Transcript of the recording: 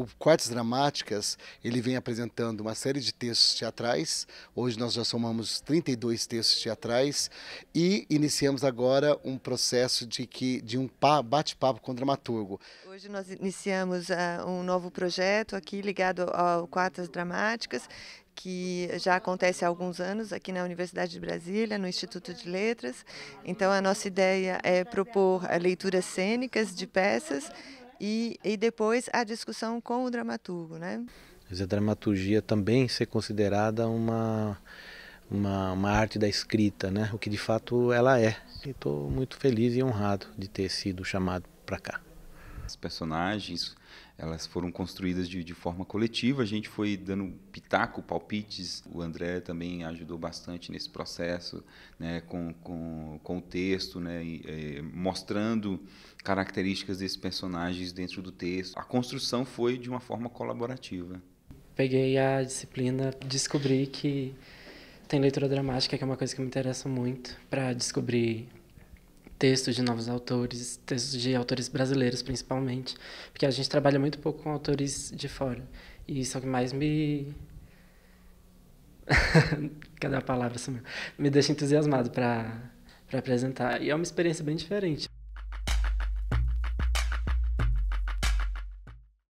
o Quartas Dramáticas ele vem apresentando uma série de textos teatrais. Hoje nós já somamos 32 textos teatrais e iniciamos agora um processo de que de um bate-papo com o dramaturgo. Hoje nós iniciamos uh, um novo projeto aqui ligado ao Quartas Dramáticas que já acontece há alguns anos aqui na Universidade de Brasília, no Instituto de Letras. Então, a nossa ideia é propor ah, leituras cênicas de peças e, e depois a discussão com o dramaturgo, né? Mas a dramaturgia também ser considerada uma, uma, uma arte da escrita, né? O que de fato ela é. estou muito feliz e honrado de ter sido chamado para cá as personagens elas foram construídas de, de, forma coletiva, a gente foi dando pitaco, palpites, o André também ajudou bastante nesse processo, né, com, com, com o texto, né, e, é, mostrando características desses personagens dentro do texto. A construção foi de uma forma colaborativa. Peguei a disciplina, descobri que tem leitura dramática, que é uma coisa que me interessa muito, para descobrir textos de novos autores, textos de autores brasileiros principalmente, porque a gente trabalha muito pouco com autores de fora. E isso é o que mais me Cadê a palavra? Me deixa entusiasmado para apresentar. E é uma experiência bem diferente.